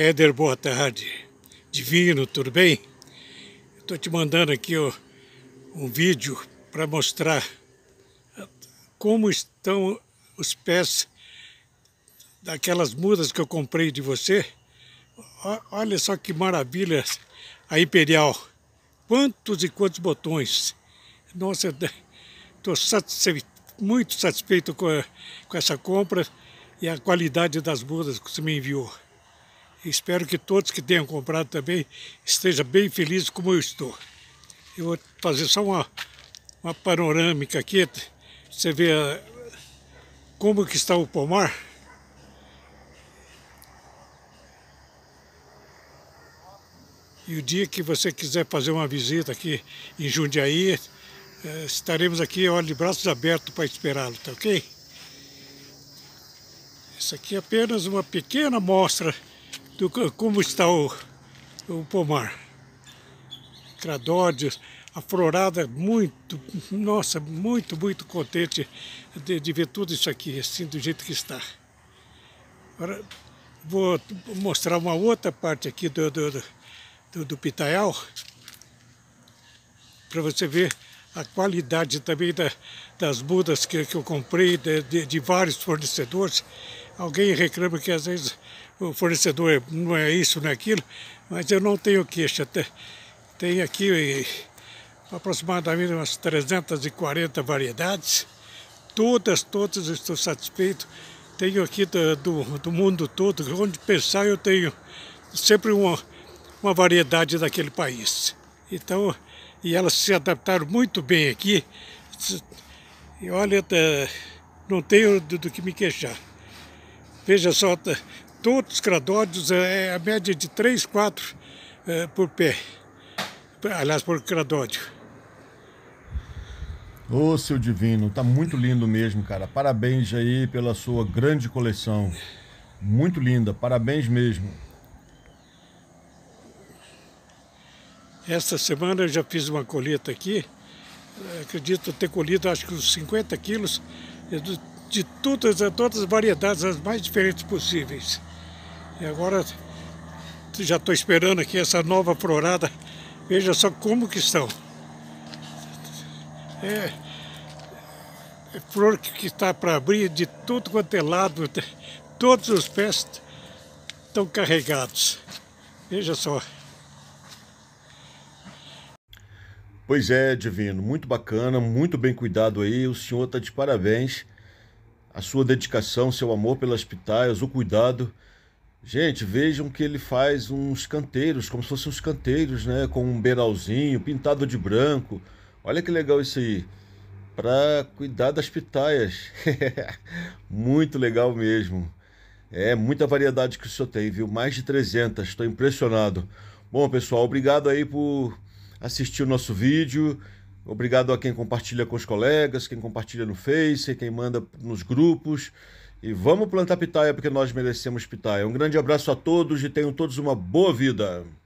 Éder, boa tarde. Divino, tudo bem? Estou te mandando aqui ó, um vídeo para mostrar como estão os pés daquelas mudas que eu comprei de você. Olha só que maravilha a Imperial. Quantos e quantos botões. Nossa, estou satisfe muito satisfeito com, a, com essa compra e a qualidade das mudas que você me enviou. Espero que todos que tenham comprado também estejam bem felizes como eu estou. Eu vou fazer só uma, uma panorâmica aqui. Você vê ah, como que está o pomar. E o dia que você quiser fazer uma visita aqui em Jundiaí, eh, estaremos aqui, olha, de braços abertos para esperá-lo, tá ok? Isso aqui é apenas uma pequena amostra do, como está o, o pomar. Cradódios, aflorada é muito, nossa, muito, muito contente de, de ver tudo isso aqui, assim, do jeito que está. Agora, vou mostrar uma outra parte aqui do, do, do, do Pitaial, para você ver a qualidade também da, das mudas que, que eu comprei de, de, de, vários fornecedores. Alguém reclama que às vezes o fornecedor é, não é isso, não é aquilo, mas eu não tenho queixa. Tem aqui eh, aproximadamente umas 340 variedades, todas, todas estou satisfeito. Tenho aqui do, do, do mundo todo, onde pensar eu tenho sempre uma, uma variedade daquele país. Então, e elas se adaptaram muito bem aqui. E olha, eh, não tenho do, do que me queixar. Veja só, todos os cradódios, eh, é a média de 3, 4 é, por pé. Aliás, por cradódio. Ô, oh, seu divino, tá muito lindo mesmo, cara. Parabéns aí pela sua grande coleção. Muito linda, parabéns mesmo. Esta semana eu já fiz uma colheita aqui, eh, acredito ter colhido acho que uns 50 quilos eh, de todas, todas as variedades, as mais diferentes possíveis. E agora já estou esperando aqui essa nova florada. Veja só como que estão. É, é flor que está para abrir de tudo quanto é lado. Todos os pés estão carregados. Veja só. Pois é, Divino, muito bacana, muito bem cuidado aí. O senhor está de parabéns. A sua dedicação, seu amor pelas pitaias, o cuidado. Gente, vejam que ele faz uns canteiros, como se fossem uns canteiros, né? Com um beiralzinho, pintado de branco. Olha que legal isso aí. Para cuidar das pitaias. muito legal mesmo. É muita variedade que o senhor tem, viu? Mais de 300. Estou impressionado. Bom, pessoal, obrigado aí por assistir o nosso vídeo. Obrigado a quem compartilha com os colegas, quem compartilha no Face, quem manda nos grupos. E vamos plantar pitaia porque nós merecemos pitaia. Um grande abraço a todos e tenham todos uma boa vida.